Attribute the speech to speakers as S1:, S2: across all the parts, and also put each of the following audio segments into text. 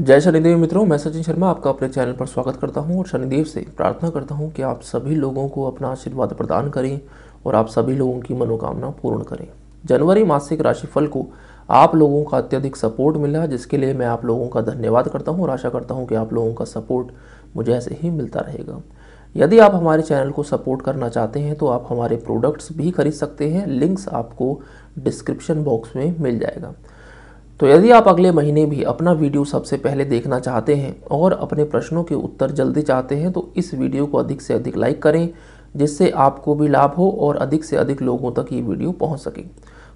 S1: जय शनिदेव मित्रों मैं सचिन शर्मा आपका अपने चैनल पर स्वागत करता हूं और शनिदेव से प्रार्थना करता हूं कि आप सभी लोगों को अपना आशीर्वाद प्रदान करें और आप सभी लोगों की मनोकामना पूर्ण करें जनवरी मासिक राशिफल को आप लोगों का अत्यधिक सपोर्ट मिला जिसके लिए मैं आप लोगों का धन्यवाद करता हूँ और आशा करता हूँ कि आप लोगों का सपोर्ट मुझे ऐसे ही मिलता रहेगा यदि आप हमारे चैनल को सपोर्ट करना चाहते हैं तो आप हमारे प्रोडक्ट्स भी खरीद सकते हैं लिंक्स आपको डिस्क्रिप्शन बॉक्स में मिल जाएगा तो यदि आप अगले महीने भी अपना वीडियो सबसे पहले देखना चाहते हैं और अपने प्रश्नों के उत्तर जल्दी चाहते हैं तो इस वीडियो को अधिक से अधिक लाइक करें जिससे आपको भी लाभ हो और अधिक से अधिक लोगों तक ये वीडियो पहुंच सके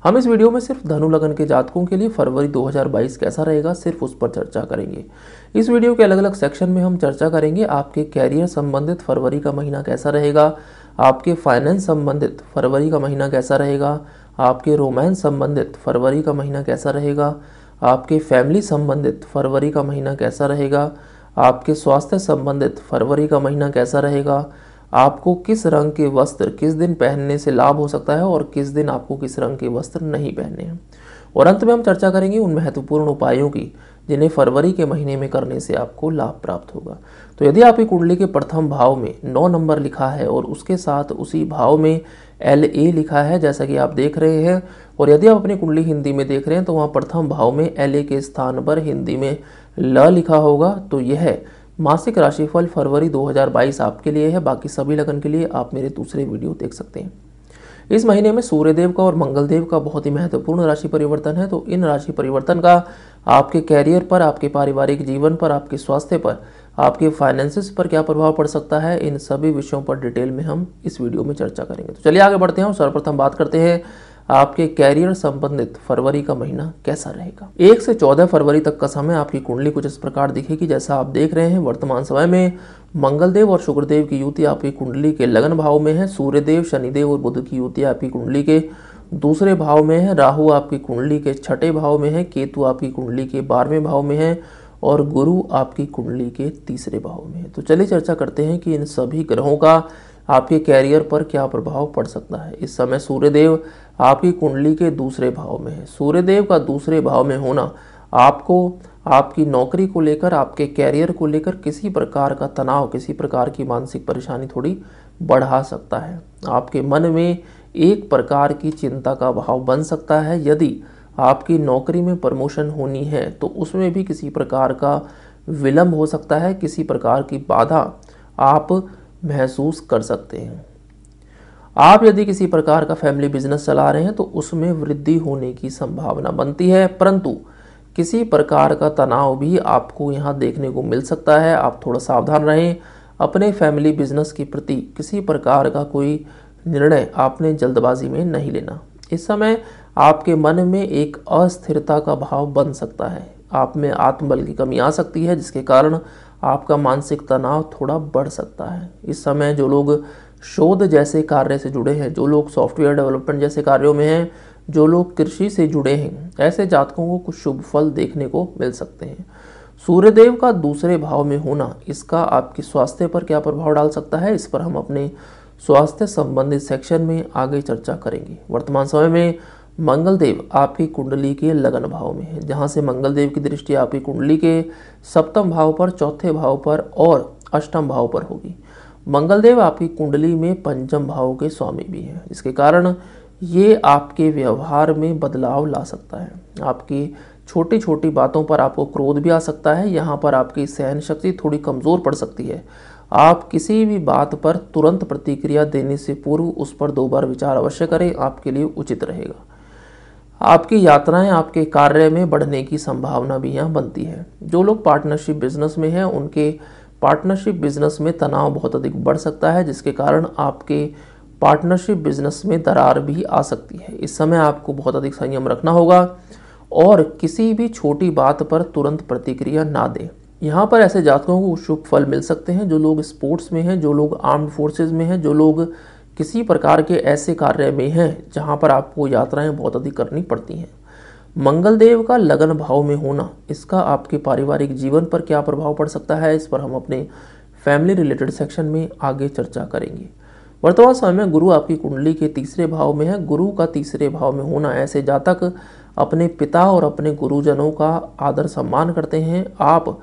S1: हम इस वीडियो में सिर्फ धनु लगन के जातकों के लिए फरवरी 2022 कैसा रहेगा सिर्फ उस पर चर्चा करेंगे इस वीडियो के अलग अलग सेक्शन में हम चर्चा करेंगे आपके कैरियर संबंधित फरवरी का महीना कैसा रहेगा आपके फाइनेंस संबंधित फरवरी का महीना कैसा रहेगा आपके रोमांस संबंधित फरवरी का महीना कैसा रहेगा आपके फैमिली संबंधित फरवरी का महीना कैसा रहेगा आपके स्वास्थ्य संबंधित फरवरी का महीना कैसा रहेगा आपको किस रंग के वस्त्र किस दिन पहनने से लाभ हो सकता है और किस दिन आपको किस रंग के वस्त्र नहीं पहनने हैं और अंत में हम चर्चा करेंगे उन महत्वपूर्ण उपायों की जिन्हें फरवरी के महीने में करने से आपको लाभ प्राप्त होगा तो यदि आपकी कुंडली के प्रथम भाव में नौ नंबर लिखा है और उसके साथ उसी भाव में एल ए लिखा है जैसा कि आप देख रहे हैं और यदि आप अपनी कुंडली हिंदी में देख रहे हैं तो वहाँ प्रथम भाव में एल ए के स्थान पर हिंदी में ल लिखा होगा तो यह मासिक राशिफल फरवरी 2022 आपके लिए है बाकी सभी लगन के लिए आप मेरे दूसरे वीडियो देख सकते हैं इस महीने में सूर्यदेव का और मंगलदेव का बहुत ही महत्वपूर्ण राशि परिवर्तन है तो इन राशि परिवर्तन का आपके कैरियर पर आपके पारिवारिक जीवन पर आपके स्वास्थ्य पर आपके फाइनेंसिस पर क्या प्रभाव पड़ सकता है इन सभी विषयों पर डिटेल में हम इस वीडियो में चर्चा करेंगे तो चलिए आगे बढ़ते हैं सर्वप्रथम बात करते हैं आपके कैरियर संबंधित फरवरी का महीना कैसा रहेगा एक से चौदह फरवरी तक का समय आपकी कुंडली कुछ इस प्रकार दिखेगी जैसा आप देख रहे हैं वर्तमान समय में मंगलदेव और शुक्रदेव की युति आपकी कुंडली के लगन भाव में है सूर्यदेव शनिदेव और बुद्ध की युति आपकी कुंडली के दूसरे भाव में है राहु आपकी कुंडली के छठे भाव में है केतु आपकी कुंडली के बारहवें भाव में है और गुरु आपकी कुंडली के तीसरे भाव में है तो चलिए चर्चा करते हैं कि इन सभी ग्रहों का आपके कैरियर पर क्या प्रभाव पड़ सकता है इस समय सूर्यदेव आपकी कुंडली के दूसरे भाव में है सूर्यदेव का दूसरे भाव में होना आपको आपकी नौकरी को लेकर आपके कैरियर को लेकर किसी प्रकार का तनाव किसी प्रकार की मानसिक परेशानी थोड़ी बढ़ा सकता है आपके मन में एक प्रकार की चिंता का भाव बन सकता है यदि आपकी नौकरी में प्रमोशन होनी है तो उसमें भी किसी प्रकार का विलंब हो सकता है किसी प्रकार की बाधा आप महसूस कर सकते हैं आप यदि किसी प्रकार का फैमिली बिजनेस चला रहे हैं तो उसमें वृद्धि होने की संभावना बनती है परंतु किसी प्रकार का तनाव भी आपको यहाँ देखने को मिल सकता है आप थोड़ा सावधान रहें अपने फैमिली बिजनेस के प्रति किसी प्रकार का कोई निर्णय आपने जल्दबाजी में नहीं लेना इस समय आपके मन में एक अस्थिरता का भाव बन सकता है आप में आत्मबल की कमी आ सकती है जिसके कारण आपका मानसिक तनाव थोड़ा बढ़ सकता है इस समय जो लोग शोध जैसे कार्य से जुड़े हैं जो लोग सॉफ्टवेयर डेवलपमेंट जैसे कार्यों में हैं जो लोग कृषि से जुड़े हैं ऐसे जातकों को कुछ शुभ फल देखने को मिल सकते हैं सूर्यदेव का दूसरे भाव में होना इसका आपके स्वास्थ्य पर क्या प्रभाव डाल सकता है इस पर हम अपने स्वास्थ्य संबंधित सेक्शन में आगे चर्चा करेंगे वर्तमान समय में मंगलदेव आपकी कुंडली के लगन भाव में है जहाँ से मंगलदेव की दृष्टि आपकी कुंडली के सप्तम भाव पर चौथे भाव पर और अष्टम भाव पर होगी मंगलदेव आपकी कुंडली में पंचम भाव के स्वामी भी हैं इसके कारण ये आपके व्यवहार में बदलाव ला सकता है आपकी छोटी छोटी बातों पर आपको क्रोध भी आ सकता है यहाँ पर आपकी सहन शक्ति थोड़ी कमज़ोर पड़ सकती है आप किसी भी बात पर तुरंत प्रतिक्रिया देने से पूर्व उस पर दो बार विचार अवश्य करें आपके लिए उचित रहेगा आपकी यात्राएं आपके कार्य में बढ़ने की संभावना भी यहाँ बनती है जो लोग पार्टनरशिप बिजनेस में हैं उनके पार्टनरशिप बिजनेस में तनाव बहुत अधिक बढ़ सकता है जिसके कारण आपके पार्टनरशिप बिजनेस में दरार भी आ सकती है इस समय आपको बहुत अधिक संयम रखना होगा और किसी भी छोटी बात पर तुरंत प्रतिक्रिया ना दें यहाँ पर ऐसे जातकों को शुभ फल मिल सकते हैं जो लोग स्पोर्ट्स में हैं जो लोग आर्म्ड फोर्सेज में हैं जो लोग किसी प्रकार के ऐसे कार्य में हैं जहाँ पर आपको यात्राएं बहुत अधिक करनी पड़ती हैं मंगलदेव का लगन भाव में होना इसका आपके पारिवारिक जीवन पर क्या प्रभाव पड़ सकता है इस पर हम अपने फैमिली रिलेटेड सेक्शन में आगे चर्चा करेंगे वर्तमान समय में गुरु आपकी कुंडली के तीसरे भाव में है गुरु का तीसरे भाव में होना ऐसे जातक अपने पिता और अपने गुरुजनों का आदर सम्मान करते हैं आप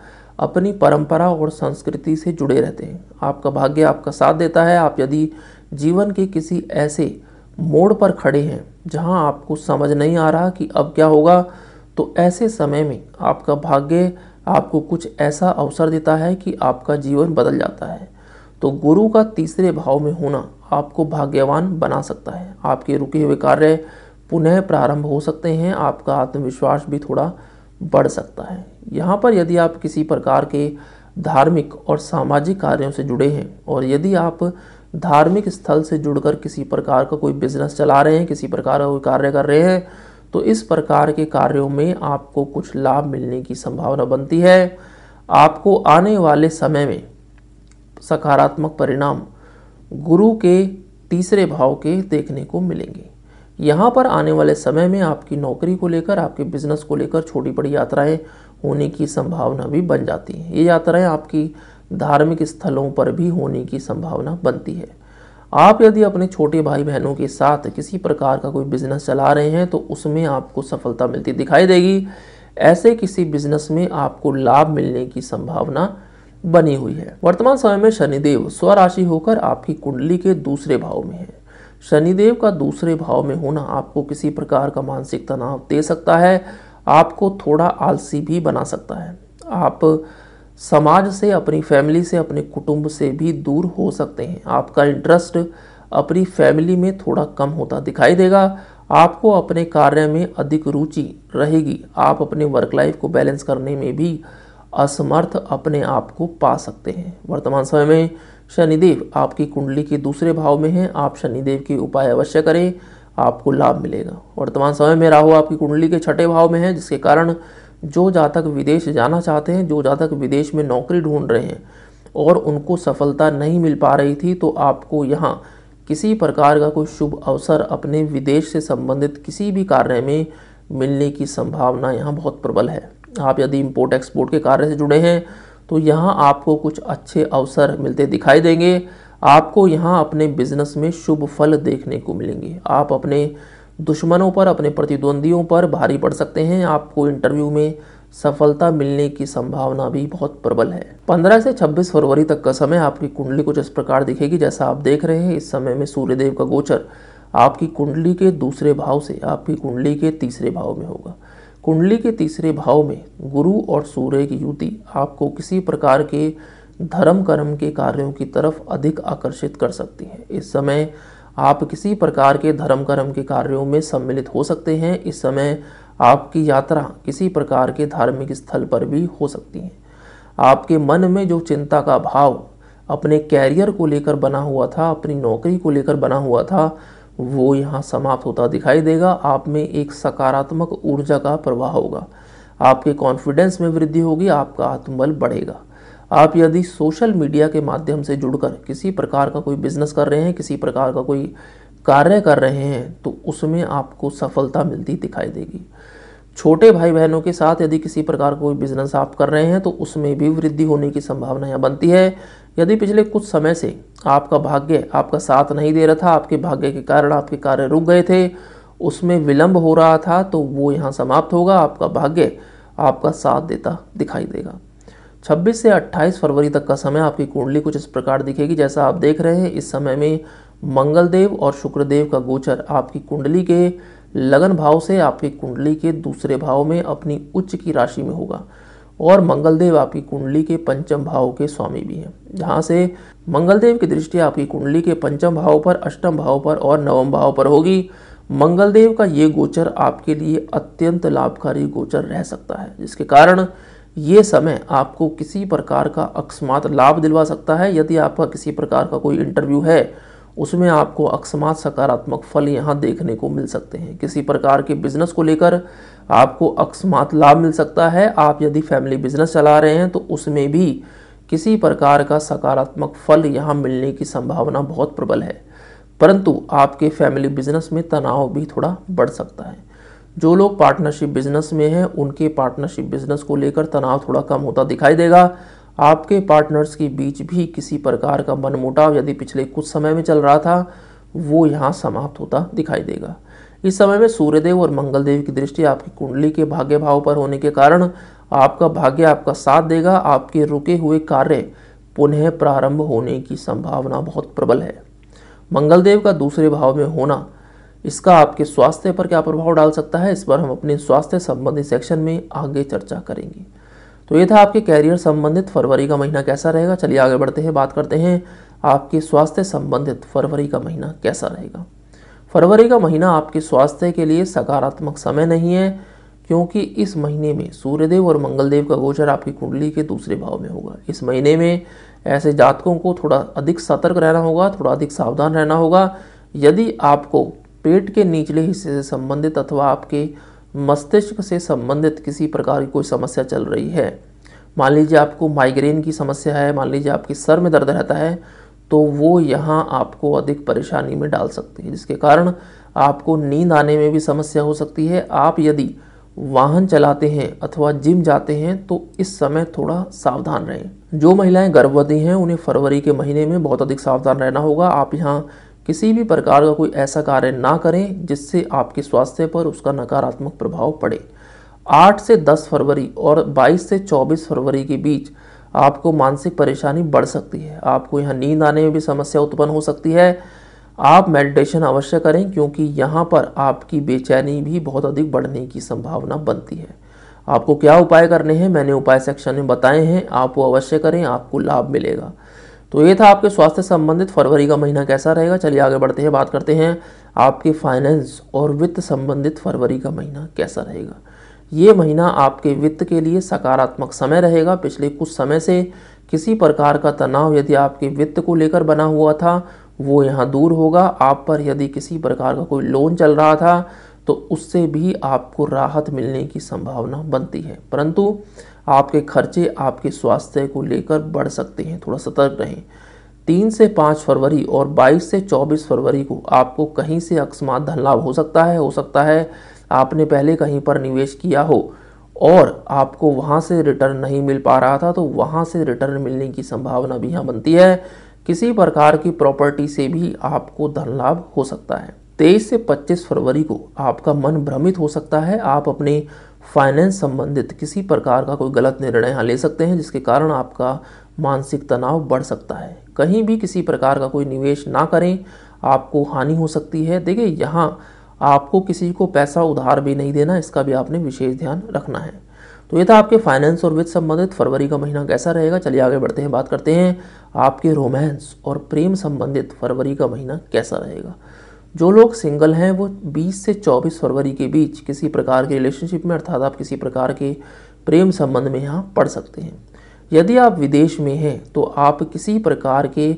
S1: अपनी परंपरा और संस्कृति से जुड़े रहते हैं आपका भाग्य आपका साथ देता है आप यदि जीवन के किसी ऐसे मोड़ पर खड़े हैं जहां आपको समझ नहीं आ रहा कि अब क्या होगा तो ऐसे समय में आपका भाग्य आपको कुछ ऐसा अवसर देता है कि आपका जीवन बदल जाता है तो गुरु का तीसरे भाव में होना आपको भाग्यवान बना सकता है आपके रुके हुए कार्य पुनः प्रारंभ हो सकते हैं आपका आत्मविश्वास भी थोड़ा बढ़ सकता है यहाँ पर यदि आप किसी प्रकार के धार्मिक और सामाजिक कार्यों से जुड़े हैं और यदि आप धार्मिक स्थल से जुड़कर किसी प्रकार का कोई बिजनेस चला रहे हैं किसी प्रकार का कोई कार्य कर रहे हैं तो इस प्रकार के कार्यों में आपको कुछ लाभ मिलने की संभावना बनती है आपको आने वाले समय में सकारात्मक परिणाम गुरु के तीसरे भाव के देखने को मिलेंगे यहाँ पर आने वाले समय में आपकी नौकरी को लेकर आपके बिजनेस को लेकर छोटी बड़ी यात्राएं होने की संभावना भी बन जाती है ये यात्राएं आपकी धार्मिक स्थलों पर भी होने की संभावना बनती है आप यदि अपने छोटे भाई बहनों के साथ किसी प्रकार का कोई बिजनेस चला रहे हैं तो उसमें आपको सफलता मिलती दिखाई देगी ऐसे किसी बिजनेस में आपको लाभ मिलने की संभावना बनी हुई है वर्तमान समय में शनिदेव स्वराशि होकर आपकी कुंडली के दूसरे भाव में है शनिदेव का दूसरे भाव में होना आपको किसी प्रकार का मानसिक तनाव दे सकता है आपको थोड़ा आलसी भी बना सकता है आप समाज से अपनी फैमिली से अपने कुटुंब से भी दूर हो सकते हैं आपका इंटरेस्ट अपनी फैमिली में थोड़ा कम होता दिखाई देगा आपको अपने कार्य में अधिक रुचि रहेगी आप अपने वर्क लाइफ को बैलेंस करने में भी असमर्थ अपने आप को पा सकते हैं वर्तमान समय में शनिदेव आपकी कुंडली के दूसरे भाव में हैं आप शनिदेव के उपाय अवश्य करें आपको लाभ मिलेगा वर्तमान समय में राहु आपकी कुंडली के छठे भाव में है जिसके कारण जो जातक विदेश जाना चाहते हैं जो जातक विदेश में नौकरी ढूंढ रहे हैं और उनको सफलता नहीं मिल पा रही थी तो आपको यहाँ किसी प्रकार का कोई शुभ अवसर अपने विदेश से संबंधित किसी भी कार्य में मिलने की संभावना यहाँ बहुत प्रबल है आप यदि इम्पोर्ट एक्सपोर्ट के कार्य से जुड़े हैं तो यहाँ आपको कुछ अच्छे अवसर मिलते दिखाई देंगे आपको यहाँ अपने बिजनेस में शुभ फल देखने को मिलेंगे आप अपने दुश्मनों पर अपने प्रतिद्वंदियों पर भारी पड़ सकते हैं आपको इंटरव्यू में सफलता मिलने की संभावना भी बहुत प्रबल है 15 से 26 फरवरी तक का समय आपकी कुंडली कुछ इस प्रकार दिखेगी जैसा आप देख रहे हैं इस समय में सूर्यदेव का गोचर आपकी कुंडली के दूसरे भाव से आपकी कुंडली के तीसरे भाव में होगा कुंडली के तीसरे भाव में गुरु और सूर्य की युति आपको किसी प्रकार के धर्म कर्म के कार्यों की तरफ अधिक आकर्षित कर सकती है इस समय आप किसी प्रकार के धर्म कर्म के कार्यों में सम्मिलित हो सकते हैं इस समय आपकी यात्रा किसी प्रकार के धार्मिक स्थल पर भी हो सकती है आपके मन में जो चिंता का भाव अपने कैरियर को लेकर बना हुआ था अपनी नौकरी को लेकर बना हुआ था वो यहाँ समाप्त होता दिखाई देगा आप में एक सकारात्मक ऊर्जा का प्रवाह होगा आपके कॉन्फिडेंस में वृद्धि होगी आपका आत्मबल बढ़ेगा आप यदि सोशल मीडिया के माध्यम से जुड़कर किसी प्रकार का कोई बिजनेस कर रहे हैं किसी प्रकार का कोई कार्य कर रहे हैं तो उसमें आपको सफलता मिलती दिखाई देगी छोटे भाई बहनों के साथ यदि किसी प्रकार का कोई बिजनेस आप कर रहे हैं तो उसमें भी वृद्धि होने की संभावनाएं बनती है यदि पिछले कुछ समय से आपका भाग्य आपका साथ नहीं दे रहा था आपके भाग्य के कारण आपके कार्य रुक गए थे उसमें विलंब हो रहा था तो वो यहाँ समाप्त होगा आपका भाग्य आपका साथ देता दिखाई देगा 26 से 28 फरवरी तक का समय आपकी कुंडली कुछ इस प्रकार दिखेगी जैसा आप देख रहे हैं इस समय में मंगलदेव और शुक्रदेव का गोचर आपकी कुंडली के लगन भाव से आपकी कुंडली के दूसरे भाव में अपनी उच्च की राशि में होगा और मंगलदेव आपकी कुंडली के पंचम भाव के स्वामी भी हैं जहाँ से मंगलदेव की दृष्टि आपकी कुंडली के पंचम भाव पर अष्टम भाव पर और नवम भाव पर होगी मंगलदेव का ये गोचर आपके लिए अत्यंत लाभकारी गोचर रह सकता है जिसके कारण ये समय आपको किसी प्रकार का अकस्मात लाभ दिलवा सकता है यदि आपका किसी प्रकार का कोई इंटरव्यू है उसमें आपको अकस्मात सकारात्मक फल यहाँ देखने को मिल सकते हैं किसी प्रकार के बिजनेस को लेकर आपको अकस्मात लाभ मिल सकता है आप यदि फैमिली बिजनेस चला रहे हैं तो उसमें भी किसी प्रकार का सकारात्मक फल यहाँ मिलने की संभावना बहुत प्रबल है परंतु आपके फैमिली बिजनेस में तनाव भी थोड़ा बढ़ सकता है जो लोग पार्टनरशिप बिजनेस में हैं उनके पार्टनरशिप बिजनेस को लेकर तनाव थोड़ा कम होता दिखाई देगा आपके पार्टनर्स के बीच भी किसी प्रकार का मनमुटाव यदि पिछले कुछ समय में चल रहा था वो यहाँ समाप्त होता दिखाई देगा इस समय में सूर्यदेव और मंगल देव की दृष्टि आपकी कुंडली के भाग्य भाव पर होने के कारण आपका भाग्य आपका साथ देगा आपके रुके हुए कार्य पुनः प्रारंभ होने की संभावना बहुत प्रबल है मंगलदेव का दूसरे भाव में होना इसका आपके स्वास्थ्य पर क्या प्रभाव डाल सकता है इस पर हम अपने स्वास्थ्य संबंधी सेक्शन में आगे चर्चा करेंगे तो ये था आपके कैरियर संबंधित फरवरी का महीना कैसा रहेगा चलिए आगे बढ़ते हैं बात करते हैं आपके स्वास्थ्य संबंधित फरवरी का महीना कैसा रहेगा फरवरी का महीना आपके स्वास्थ्य के लिए सकारात्मक समय नहीं है क्योंकि इस महीने में सूर्यदेव और मंगलदेव का गोचर आपकी कुंडली के दूसरे भाव में होगा इस महीने में ऐसे जातकों को थोड़ा अधिक सतर्क रहना होगा थोड़ा अधिक सावधान रहना होगा यदि आपको पेट के निचले हिस्से से संबंधित अथवा आपके मस्तिष्क से संबंधित किसी प्रकार की कोई समस्या चल रही है मान लीजिए आपको माइग्रेन की समस्या है मान लीजिए आपके सर में दर्द रहता है तो वो यहाँ आपको अधिक परेशानी में डाल सकती है जिसके कारण आपको नींद आने में भी समस्या हो सकती है आप यदि वाहन चलाते हैं अथवा जिम जाते हैं तो इस समय थोड़ा सावधान रहें जो महिलाएं गर्भवती हैं उन्हें फरवरी के महीने में बहुत अधिक सावधान रहना होगा आप यहाँ किसी भी प्रकार का कोई ऐसा कार्य ना करें जिससे आपके स्वास्थ्य पर उसका नकारात्मक प्रभाव पड़े 8 से 10 फरवरी और 22 से 24 फरवरी के बीच आपको मानसिक परेशानी बढ़ सकती है आपको यहाँ नींद आने में भी समस्या उत्पन्न हो सकती है आप मेडिटेशन अवश्य करें क्योंकि यहाँ पर आपकी बेचैनी भी बहुत अधिक बढ़ने की संभावना बनती है आपको क्या उपाय करने हैं मैंने उपाय सेक्शन में बताए हैं आप वो अवश्य करें आपको लाभ मिलेगा तो ये था आपके स्वास्थ्य संबंधित फरवरी का महीना कैसा रहेगा चलिए आगे बढ़ते हैं बात करते हैं आपके फाइनेंस और वित्त संबंधित फरवरी का महीना कैसा रहेगा ये महीना आपके वित्त के लिए सकारात्मक समय रहेगा पिछले कुछ समय से किसी प्रकार का तनाव यदि आपके वित्त को लेकर बना हुआ था वो यहाँ दूर होगा आप पर यदि किसी प्रकार का कोई लोन चल रहा था तो उससे भी आपको राहत मिलने की संभावना बनती है परंतु आपके खर्चे आपके स्वास्थ्य को लेकर बढ़ सकते हैं थोड़ा सतर्क रहें तीन से पाँच फरवरी और बाईस से चौबीस फरवरी को आपको कहीं से अकस्मात धन लाभ हो सकता है हो सकता है आपने पहले कहीं पर निवेश किया हो और आपको वहाँ से रिटर्न नहीं मिल पा रहा था तो वहाँ से रिटर्न मिलने की संभावना भी यहाँ बनती है किसी प्रकार की प्रॉपर्टी से भी आपको धन लाभ हो सकता है तेईस से पच्चीस फरवरी को आपका मन भ्रमित हो सकता है आप अपने फाइनेंस संबंधित किसी प्रकार का कोई गलत निर्णय यहाँ ले सकते हैं जिसके कारण आपका मानसिक तनाव बढ़ सकता है कहीं भी किसी प्रकार का कोई निवेश ना करें आपको हानि हो सकती है देखिए यहाँ आपको किसी को पैसा उधार भी नहीं देना इसका भी आपने विशेष ध्यान रखना है तो ये था आपके फाइनेंस और वित्त संबंधित फरवरी का महीना कैसा रहेगा चलिए आगे बढ़ते हैं बात करते हैं आपके रोमांस और प्रेम संबंधित फरवरी का महीना कैसा रहेगा जो लोग सिंगल हैं वो 20 से 24 फरवरी के बीच किसी प्रकार के रिलेशनशिप में अर्थात आप किसी प्रकार के प्रेम संबंध में यहाँ पढ़ सकते हैं यदि आप विदेश में हैं तो आप किसी प्रकार के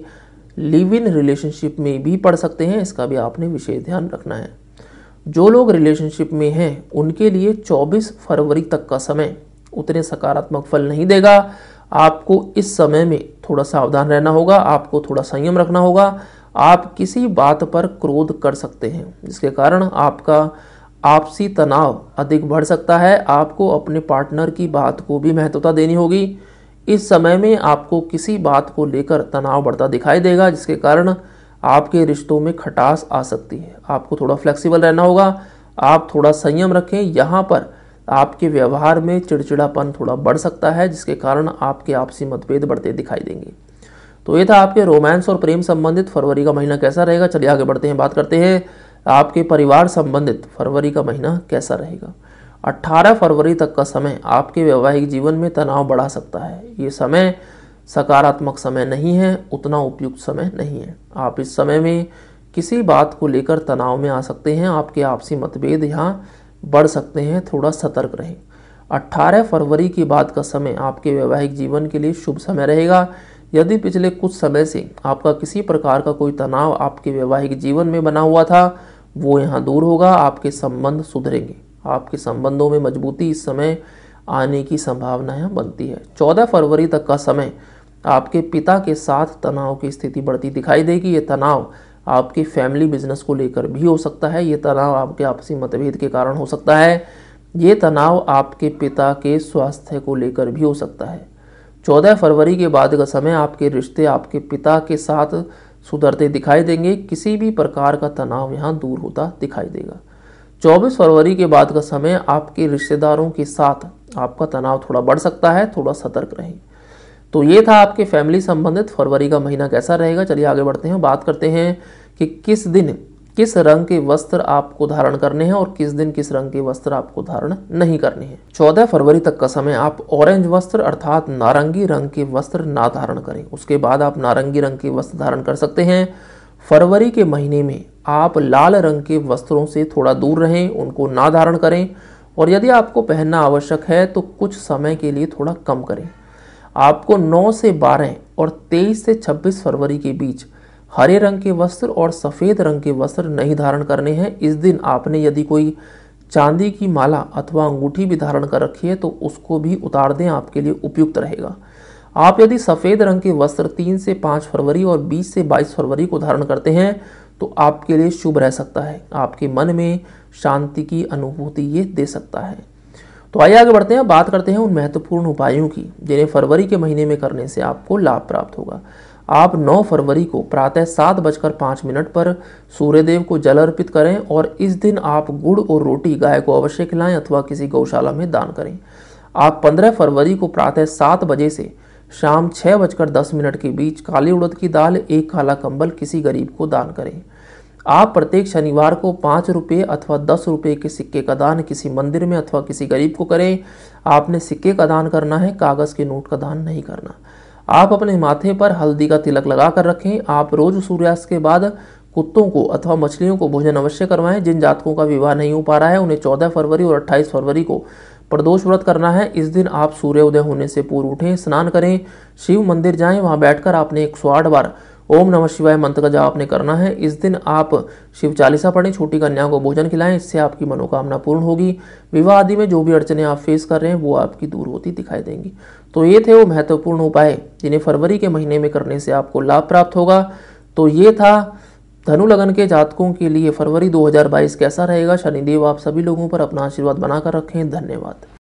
S1: लिव इन रिलेशनशिप में भी पढ़ सकते हैं इसका भी आपने विशेष ध्यान रखना है जो लोग रिलेशनशिप में हैं उनके लिए 24 फरवरी तक का समय उतने सकारात्मक फल नहीं देगा आपको इस समय में थोड़ा सावधान रहना होगा आपको थोड़ा संयम रखना होगा आप किसी बात पर क्रोध कर सकते हैं जिसके कारण आपका आपसी तनाव अधिक बढ़ सकता है आपको अपने पार्टनर की बात को भी महत्वता देनी होगी इस समय में आपको किसी बात को लेकर तनाव बढ़ता दिखाई देगा जिसके कारण आपके रिश्तों में खटास आ सकती है आपको थोड़ा फ्लेक्सिबल रहना होगा आप थोड़ा संयम रखें यहाँ पर आपके व्यवहार में चिड़चिड़ापन थोड़ा बढ़ सकता है जिसके कारण आपके आपसी मतभेद बढ़ते दिखाई देंगे तो ये था आपके रोमांस और प्रेम संबंधित फरवरी का महीना कैसा रहेगा चलिए आगे बढ़ते हैं बात करते हैं आपके परिवार संबंधित फरवरी का महीना कैसा रहेगा 18 फरवरी तक का समय आपके वैवाहिक जीवन में तनाव बढ़ा सकता है ये समय सकारात्मक समय नहीं है उतना उपयुक्त समय नहीं है आप इस समय में किसी बात को लेकर तनाव में आ सकते हैं आपके आपसी मतभेद यहाँ बढ़ सकते हैं थोड़ा सतर्क रहें 18 फरवरी की बात का समय आपके वैवाहिक जीवन के लिए शुभ समय रहेगा यदि पिछले कुछ समय से आपका किसी प्रकार का कोई तनाव आपके वैवाहिक जीवन में बना हुआ था वो यहाँ दूर होगा आपके संबंध सुधरेंगे आपके संबंधों में मजबूती इस समय आने की संभावना यहाँ बनती है चौदह फरवरी तक का समय आपके पिता के साथ तनाव की स्थिति बढ़ती दिखाई देगी ये तनाव आपकी फैमिली बिजनेस को लेकर भी हो सकता है ये तनाव आपके आपसी मतभेद के कारण हो सकता है ये तनाव आपके पिता के स्वास्थ्य को लेकर भी हो सकता है चौदह फरवरी के बाद का समय आपके रिश्ते आपके पिता के साथ सुधरते दिखाई देंगे किसी भी प्रकार का तनाव यहाँ दूर होता दिखाई देगा चौबीस फरवरी के बाद का समय आपके रिश्तेदारों के साथ आपका तनाव थोड़ा बढ़ सकता है थोड़ा सतर्क रहें तो ये था आपके फैमिली संबंधित फरवरी का महीना कैसा रहेगा चलिए आगे बढ़ते हैं बात करते हैं कि किस दिन किस रंग के वस्त्र आपको धारण करने हैं और किस दिन किस रंग के वस्त्र आपको धारण नहीं करने हैं चौदह फरवरी तक का समय आप ऑरेंज वस्त्र अर्थात नारंगी रंग के वस्त्र ना धारण करें उसके बाद आप नारंगी रंग के वस्त्र धारण कर सकते हैं फरवरी के महीने में आप लाल रंग के वस्त्रों से थोड़ा दूर रहें उनको ना धारण करें और यदि आपको पहनना आवश्यक है तो कुछ समय के लिए थोड़ा कम करें आपको 9 से 12 और 23 से 26 फरवरी के बीच हरे रंग के वस्त्र और सफ़ेद रंग के वस्त्र नहीं धारण करने हैं इस दिन आपने यदि कोई चांदी की माला अथवा अंगूठी भी धारण कर रखी है तो उसको भी उतार दें आपके लिए उपयुक्त रहेगा आप यदि सफ़ेद रंग के वस्त्र तीन से पाँच फरवरी और बीस से बाईस फरवरी को धारण करते हैं तो आपके लिए शुभ रह सकता है आपके मन में शांति की अनुभूति ये दे सकता है तो आइए आगे बढ़ते हैं बात करते हैं उन महत्वपूर्ण उपायों की जिन्हें फरवरी के महीने में करने से आपको लाभ प्राप्त होगा आप 9 फरवरी को प्रातः सात बजकर पाँच मिनट पर सूर्यदेव को जल अर्पित करें और इस दिन आप गुड़ और रोटी गाय को अवश्य खिलाएं अथवा किसी गौशाला में दान करें आप 15 फरवरी को प्रातः सात बजे से शाम छः बजकर दस मिनट के बीच काली उड़द की दाल एक काला कंबल किसी गरीब को दान करें आप प्रत्येक शनिवार को पाँच रुपये अथवा दस रुपये के सिक्के का दान किसी मंदिर में अथवा किसी गरीब को करें आपने सिक्के का दान करना है कागज़ के नोट का दान नहीं करना आप अपने माथे पर हल्दी का तिलक लगा कर रखें आप रोज सूर्यास्त के बाद कुत्तों को अथवा मछलियों को भोजन अवश्य करवाएं जिन जातकों का विवाह नहीं हो पा रहा है उन्हें 14 फरवरी और 28 फरवरी को प्रदोष व्रत करना है इस दिन आप सूर्योदय होने से पूर्व उठें स्नान करें शिव मंदिर जाएं वहां बैठकर आपने एक सौ आठ बार ओम नमः शिवाय मंत्र का जब आपने करना है इस दिन आप शिव चालीसा पढ़ें छोटी कन्या को भोजन खिलाएं इससे आपकी मनोकामना पूर्ण होगी विवाह आदि में जो भी अड़चने आप फेस कर रहे हैं वो आपकी दूर होती दिखाई देंगी तो ये थे वो महत्वपूर्ण उपाय जिन्हें फरवरी के महीने में करने से आपको लाभ प्राप्त होगा तो ये था धनु लगन के जातकों के लिए फरवरी 2022 कैसा रहेगा शनिदेव आप सभी लोगों पर अपना आशीर्वाद बनाकर रखें धन्यवाद